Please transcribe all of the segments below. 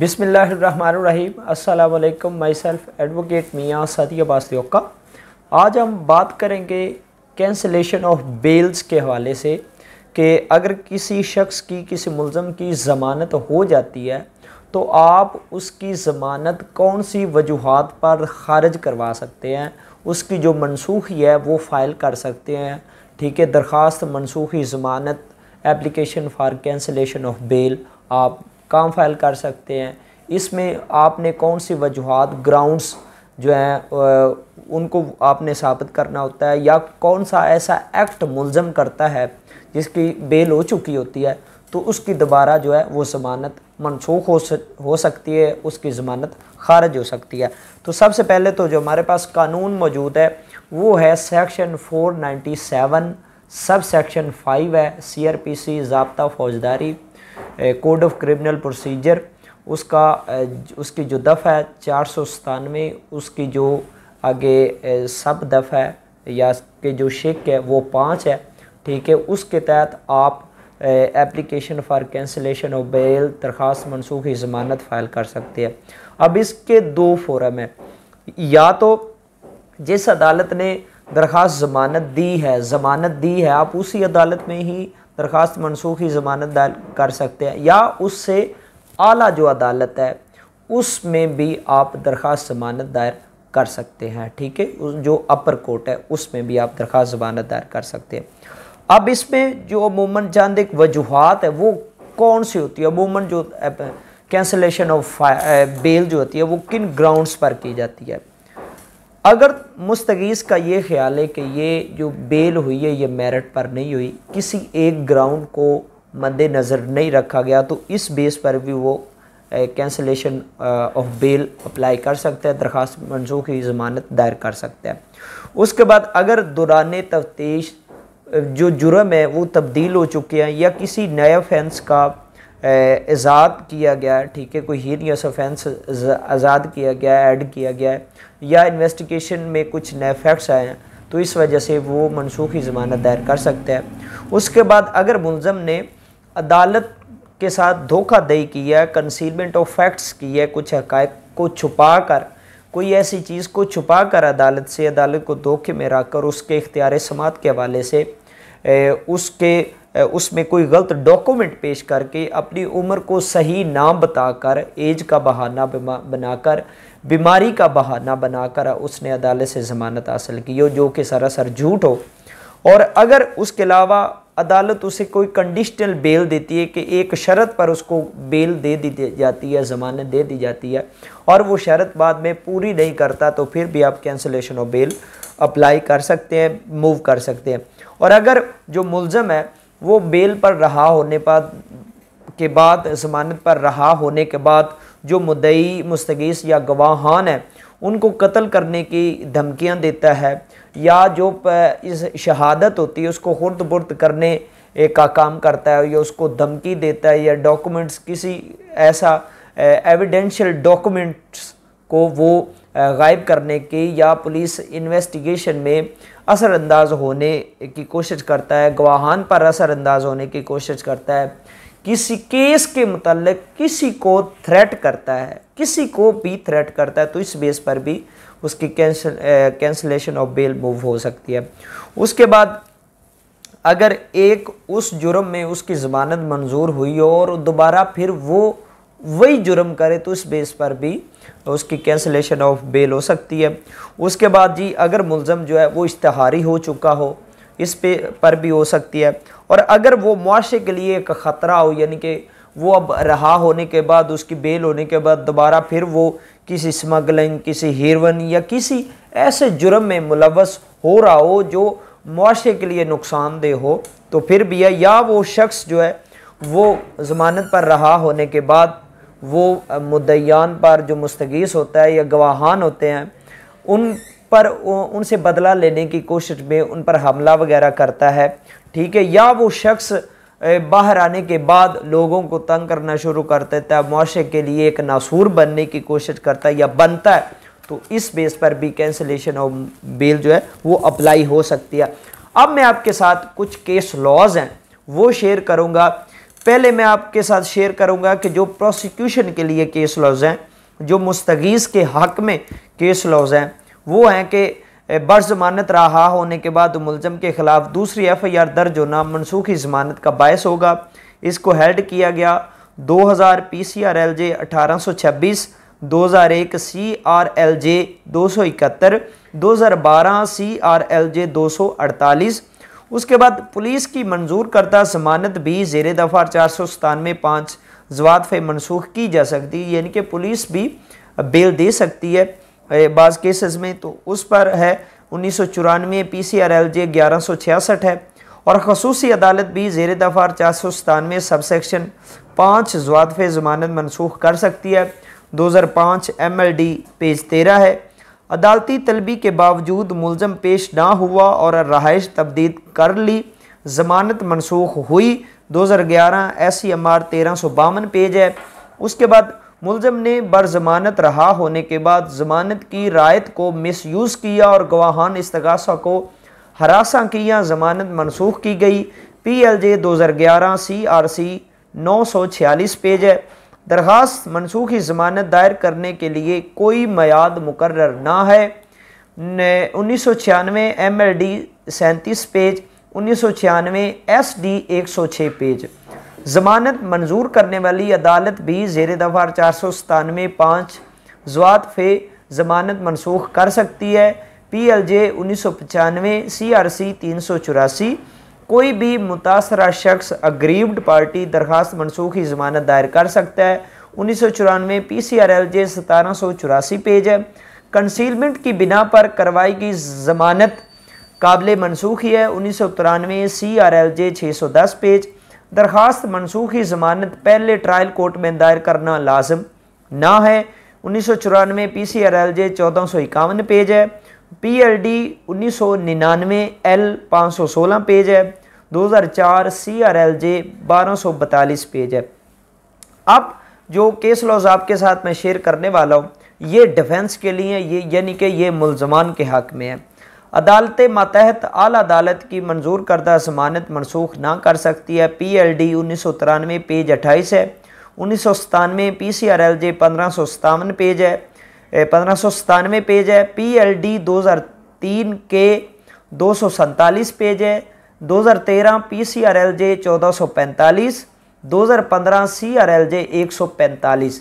बिसमीम अल्लाम my self advocate मियाँ सदिया बासदोका आज हम बात करेंगे कैंसलेशन ऑफ बेल्स के हवाले से कि अगर किसी शख्स की किसी मुलम की ज़मानत हो जाती है तो आप उसकी ज़मानत कौन सी वजूहत पर खारिज करवा सकते हैं उसकी जो मनसूखी है वो फ़ाइल कर सकते हैं ठीक है दरख्वास्त मनसूखी ज़मानत application for cancellation of bail आप काम फाइल कर सकते हैं इसमें आपने कौन सी वजूहत ग्राउंड्स जो हैं उनको आपने साबित करना होता है या कौन सा ऐसा एक्ट मुलजम करता है जिसकी बेल हो चुकी होती है तो उसकी दोबारा जो है वो ज़मानत मनसूख हो हो सकती है उसकी ज़मानत खारज हो सकती है तो सबसे पहले तो जो हमारे पास कानून मौजूद है वो है सेक्शन 497 सब सेक्शन 5 है सी आर पी सी जबता फौजदारी कोड ऑफ क्रिमिनल प्रोसीजर उसका उसकी जो दफ़ा है चार सौ सतानवे उसकी जो आगे सब दफ़ा है या के जो शेक है वो पाँच है ठीक है उसके तहत आप application for cancellation of bail दरख्वास मनसूखी ज़मानत फ़ाइल कर सकते हैं अब इसके दो फोरम हैं या तो जिस अदालत ने दरख्वास्त ज़मानत दी है ज़मानत दी है आप उसी अदालत में ही दरख्वास्त मनसूखी ज़मानत दायर कर सकते हैं या उससे आला जो अदालत है उसमें भी आप दरख्वास्त ज़मानत दायर कर सकते हैं ठीक है जो अपर कोर्ट है उसमें भी आप दरख्वास्त ज़मानत दायर कर सकते हैं अब इसमें जो अमूमन चंद एक वजूहत है वो कौन सी होती है अमूमन जो कैंसलेशन ऑफ बेल जो होती है वो किन ग्राउंड्स पर की जाती है अगर मुस्तगीज़ का ये ख्याल है कि ये जो बेल हुई है ये मेरिट पर नहीं हुई किसी एक ग्राउंड को मद्देनज़र नज़र नहीं रखा गया तो इस बेस पर भी वो कैंसलेशन ऑफ बेल अप्लाई कर सकता है दरख्वास्त मंजूर की ज़मानत दायर कर सकता है उसके बाद अगर दौरान तफ्तीश जो जुर्म है वो तब्दील हो चुके हैं या किसी नए फैंस का आज़ाद किया गया है ठीक है कोई हीनियस ऑफेंस आज़ाद किया गया है ऐड किया गया है या इन्वेस्टिगेशन में कुछ नए फैक्ट्स आए हैं तो इस वजह से वो मनसूखी ज़मानत दायर कर सकते हैं उसके बाद अगर मुलम ने अदालत के साथ धोखाधही की है कंसीलमेंट ऑफ फैक्ट्स की है कुछ हक़ को छुपा कर कोई ऐसी चीज़ को छुपा कर अदालत से अदालत को धोखे में रख कर उसके इख्तियार समात के हवाले से ए, उसके उसमें कोई गलत डॉक्यूमेंट पेश करके अपनी उम्र को सही नाम बताकर एज का बहाना बनाकर बीमारी का बहाना बनाकर उसने अदालत से ज़मानत हासिल की हो जो कि सरासर झूठ हो और अगर उसके अलावा अदालत उसे कोई कंडीशनल बेल देती है कि एक शर्त पर उसको बेल दे दी जाती है ज़मानत दे दी जाती है और वो शर्त बाद में पूरी नहीं करता तो फिर भी आप कैंसलेशन ऑफ बेल अप्लाई कर सकते हैं मूव कर सकते हैं और अगर जो मुलज़म है वो बेल पर रहा होने पर के बाद जमानत पर रहा होने के बाद जो मुदई मुस्तगीस या गवाहान है उनको कत्ल करने की धमकियां देता है या जो इस शहादत होती है उसको खुर्द बुर्द करने का काम करता है या उसको धमकी देता है या डॉक्यूमेंट्स किसी ऐसा एविडेंशियल डॉक्यूमेंट्स को वो गायब करने की या पुलिस इन्वेस्टिगेशन में असरअंदाज होने की कोशिश करता है गवाहान पर असरअंदाज होने की कोशिश करता है किसी केस के मतलब किसी को थ्रेट करता है किसी को भी थ्रेट करता है तो इस बेस पर भी उसकी cancel cancellation of bail move हो सकती है उसके बाद अगर एक उस जुर्म में उसकी ज़मानत मंजूर हुई हो और दोबारा फिर वो वही जुर्म करे तो उस बेस पर भी उसकी कैंसिलेशन ऑफ बेल हो सकती है उसके बाद जी अगर मुलम जो है वो इश्तहारी हो चुका हो इस पे पर भी हो सकती है और अगर वो मुआशे के लिए एक ख़तरा हो यानी कि वो अब रहा होने के बाद उसकी बेल होने के बाद दोबारा फिर वो किसी स्मगलिंग किसी हिरवन या किसी ऐसे जुर्म में मुलवस हो रहा हो जो मुआशे के लिए नुकसानदेह हो तो फिर भी है या वो शख्स जो है वो ज़मानत पर रहा होने के बाद वो मुद्दान पर जो मुस्तगीस होता है या गवाहान होते हैं उन पर उनसे बदला लेने की कोशिश में उन पर हमला वगैरह करता है ठीक है या वो शख्स बाहर आने के बाद लोगों को तंग करना शुरू कर देता है मुआरे के लिए एक नासूर बनने की कोशिश करता है या बनता है तो इस बेस पर भी कैंसिलेशन ऑफ बेल जो है वो अप्लाई हो सकती है अब मैं आपके साथ कुछ केस लॉज हैं वो शेयर करूँगा पहले मैं आपके साथ शेयर करूंगा कि जो प्रोसिक्यूशन के लिए केस लॉज हैं जो मुस्तगीज़ के हक में केस लॉज हैं वो हैं कि बर जमानत रहा होने के बाद मुलजम के ख़िलाफ़ दूसरी एफ़ आई आर दर्ज होना मनसूखी जमानत का बायस होगा इसको हेल्ड किया गया 2000 P C R L J अठारह सौ छब्बीस दो हज़ार एक सी आर एल जे दो सौ इकहत्तर दो हज़ार बारह सी आर एल जे दो सौ अड़तालीस उसके बाद पुलिस की मंजूर करता जमानत भी जेर दफ़ा चार सौ सतानवे पाँच जवाब फे मनसूख की जा सकती है यानी कि पुलिस भी बेल दे सकती है बाज़ केसेस में तो उस पर है उन्नीस सौ चौरानवे P C R L J ग्यारह सौ छियासठ है और खसूसी अदालत भी जेर दफ़ा चार सौ सतानवे सब सेक्शन पाँच जवाब फे जमानत मनसूख कर सकती है दो हज़ार पाँच एम एल डी पेज तेरह है अदालती तलबी के बावजूद मुलम पेश ना हुआ और रहाइश तब्दील कर ली ज़मानत मनसूख हुई 2011 एस सी एम आर तेरह सौ बावन पेज है उसके बाद मुलम ने बर जमानत रहा होने के बाद जमानत की रायत को मिस यूज़ किया और गवाहान इस्तगासा को हरासा किया जमानत मनसूख की गई पी एल जे दो हज़ार ग्यारह सी आर सी नौ सौ छियालीस पेज है दरख्वास मनसूखी ज़मानत दायर करने के लिए कोई मैाद मुकर ना है उन्नीस सौ छियानवे एम एल डी सैंतीस पेज उन्नीस सौ छियानवे एस डी एक सौ छः पेज ज़मानत मंजूर करने वाली अदालत भी जेर दफ़ार चार सौ सतानवे पाँच जवात फे ज़मानत मनसूख कर सकती है पी एल जे उन्नीस सौ पचानवे सी आर सी तीन सौ चौरासी कोई भी मुतासरा शख्स अग्रीव्ड पार्टी दरखास्त मनसूख की ज़मानत दायर कर सकता है उन्नीस सौ चौरानवे P C R L J सतारह सौ चौरासी पेज है कंसीलमेंट की बिना पर कार्रवाई की ज़मानत काबिल मनसूख ही है उन्नीस सौ तिरानवे सी आर एल जे छः सौ दस पेज दरखास्त मनसूख की ज़मानत पहले ट्रायल कोर्ट में दायर करना लाजम ना है उन्नीस सौ चौरानवे P C R L J चौदह सौ इक्यावन पेज है पी एल डी उन्नीस सौ निन्यानवे एल पाँच सौ सोलह पेज है 2004 सीआरएलजे 1242 पेज है अब जो केस लॉज आपके साथ मैं शेयर करने वाला हूँ ये डिफेंस के लिए ये यानी कि ये मुलजमान के हक में है अदालत मातहत आला अदालत की मंजूर करदा जमानत मनसूख ना कर सकती है पी एल डी उन्नीस सौ तिरानवे पेज अट्ठाईस है उन्नीस सौ सतानवे P C R L J पंद्रह सौ सतावन पेज है पंद्रह सौ सतानवे पेज है पी एल डी दो हज़ार तीन के दो सौ सैंतालीस पेज है दो हज़ार तेरह P C R L J चौदह सौ पैंतालीस दो हज़ार पंद्रह सी आर एल जे एक सौ पैंतालीस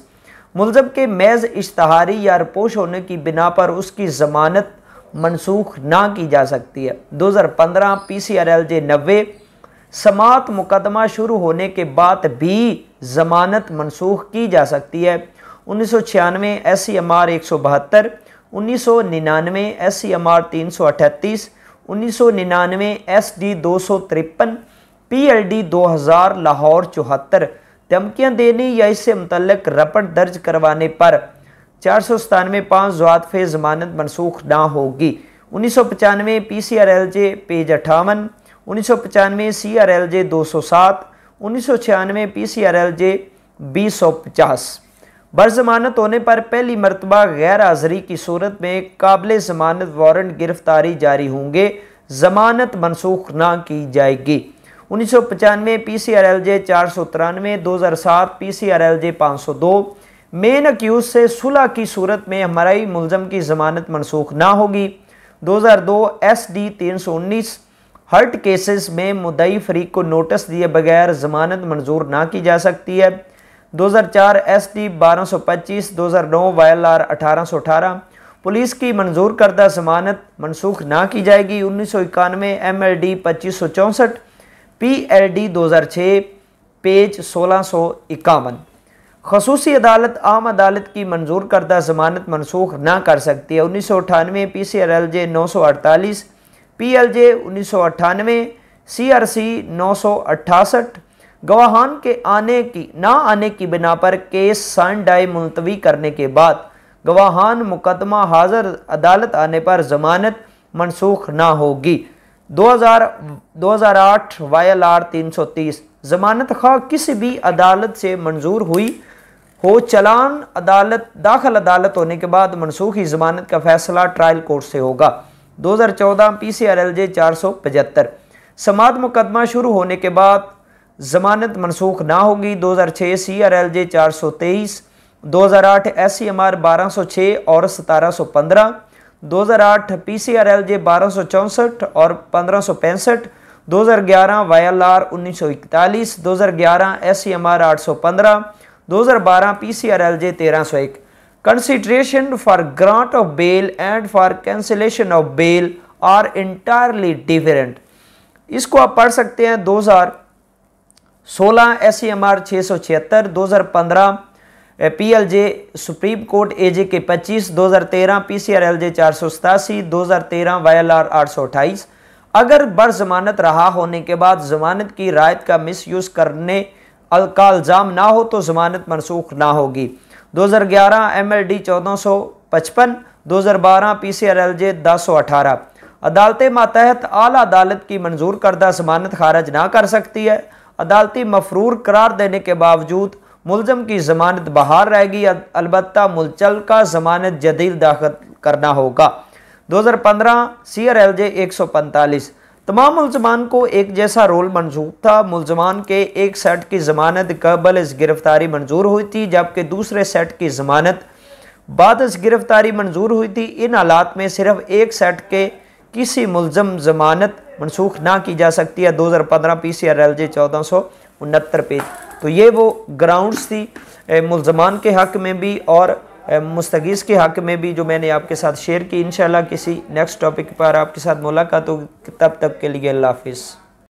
मुलजम के मैज़ इश्तहारी या रपोश होने की बिना पर उसकी ज़मानत मनसूख ना की जा सकती है दो हज़ार पंद्रह P C R L J नबे समात मुकदमा शुरू होने के बाद भी ज़मानत मनसूख की जा सकती है उन्नीस सौ छियानवे एस सी एम आर एक सौ बहत्तर उन्नीस सौ निन्यानवे एस सी एम आर तीन सौ अठतीस उन्नीस सौ निन्यानवे एस डी दो सौ तिरपन पी एल डी दो हज़ार लाहौर चौहत्तर धमकियाँ देने या इससे मुतलक रपट दर्ज करवाने पर चार सौ सतानवे पाँच जुआफे जमानत मनसूख ना होगी उन्नीस सौ पचानवे P C R L J page अठावन उन्नीस सौ पचानवे सी आर एल जे दो सौ सात उन्नीस सौ छियानवे P C R L J बीस सौ पचास बरजमानत होने पर पहली मरतबा गैर हाजिरी की सूरत में काबिल जमानत वारंट गिरफ्तारी जारी होंगे जमानत मनसूख ना की जाएगी उन्नीस सौ पचानवे P C R L J चार सौ तिरानवे दो हज़ार सात P C R L J पाँच सौ दो मेन अक्यूज से सुलह की सूरत में हमारा मुलम की जमानत मनसूख ना होगी दो हज़ार दो एस डी तीन सौ उन्नीस हर्ट केसेस में मुदई फरीक को नोटिस दिए बगैर जमानत मंजूर ना की जा सकती है 2004 एसटी 1225 2009 सौ 1818 पुलिस की मंजूर करदा जमानत मनसूख ना की जाएगी उन्नीस सौ इक्यानवे एम एल डी पच्चीस सौ चौंसठ पी एल डी दो हज़ार छः पेज सोलह सौ इक्यावन खसूसी अदालत आम अदालत की मंजूर करदा जमानत मनसूख ना कर सकती है उन्नीस सौ अठानवे P C R L J नौ सौ अड़तालीस पी एल जे उन्नीस सौ अट्ठानवे सी आर सी नौ सौ अट्ठासठ गवाहान के आने की ना आने की बिना पर केस डाई मुलतवी करने के बाद गवाहान मुकदमा हाजिर अदालत आने पर जमानत मनसूख ना होगी 2000 2008 वायल आर 330 जमानत खा किसी भी अदालत से मंजूर हुई हो चलान अदालत दाखिल अदालत होने के बाद मनसूखी जमानत का फैसला ट्रायल कोर्ट से होगा 2014 P C R L J चार सौ पचहत्तर समात मुकदमा शुरू होने के बाद जमानत मनसूख ना होगी दो हज़ार छः सी आर एल जे चार सौ तेईस दो हज़ार आठ एस सी एम आर बारह सौ छः और सतारह सौ पंद्रह दो हज़ार आठ P C R L J बारह सौ चौंसठ और पंद्रह सौ पैंसठ दो हज़ार ग्यारह वाई एल आर उन्नीस सौ इकतालीस दो हज़ार ग्यारह एस सी एम आर आठ सौ पंद्रह दो हज़ार बारह P C R L J तेरह सौ एक consideration for grant of bail and for cancellation of bail are entirely different इसको आप पढ़ सकते हैं दो हज़ार सोलह एस सी एम आर छः सौ छिहत्तर दो हज़ार पंद्रह P L J supreme court A J K पच्चीस दो हज़ार तेरह P C R L J चार सौ सतासी दो हज़ार तेरह वाई एल आर आठ सौ अट्ठाईस अगर बर जमानत रहा होने के बाद जमानत की रायत का मिस यूज़ करने का इल्ज़ाम ना हो तो जमानत मनसूख ना होगी दो हज़ार ग्यारह एम एल डी चौदह सौ पचपन दो हज़ार बारह P C R L J दस सौ अठारह अदालत मातहत अली अदालत की मंजूर करदा जमानत खारज ना कर सकती है अदालती मफरूर करार देने के बावजूद मुलजम की जमानत बहार रहेगी अलबत् मुलचल का जमानत जदीद दाखिल करना होगा 2015 सी आर एल जे एक सौ पैंतालीस तमाम मुलजमान को एक जैसा रोल मंजूर था मुलजमान के एक सेट की जमानत कबल इस गिरफ्तारी मंजूर हुई थी जबकि दूसरे सेट की जमानत बाद इस गिरफ्तारी मंजूर हुई थी इन हालात में सिर्फ एक सेट के किसी मुलजम जमानत मनसूख ना की जा सकती है 2015 पीसीआर सौ उनहत्तर पेज तो ये वो ग्राउंड्स थी मुलजमान के हक में भी और मुस्तगीज़ के हक में भी जो मैंने आपके साथ शेयर की इन किसी नेक्स्ट टॉपिक पर आपके साथ मुलाकात होगी तब तक के लिए अल्लाह हाफिज़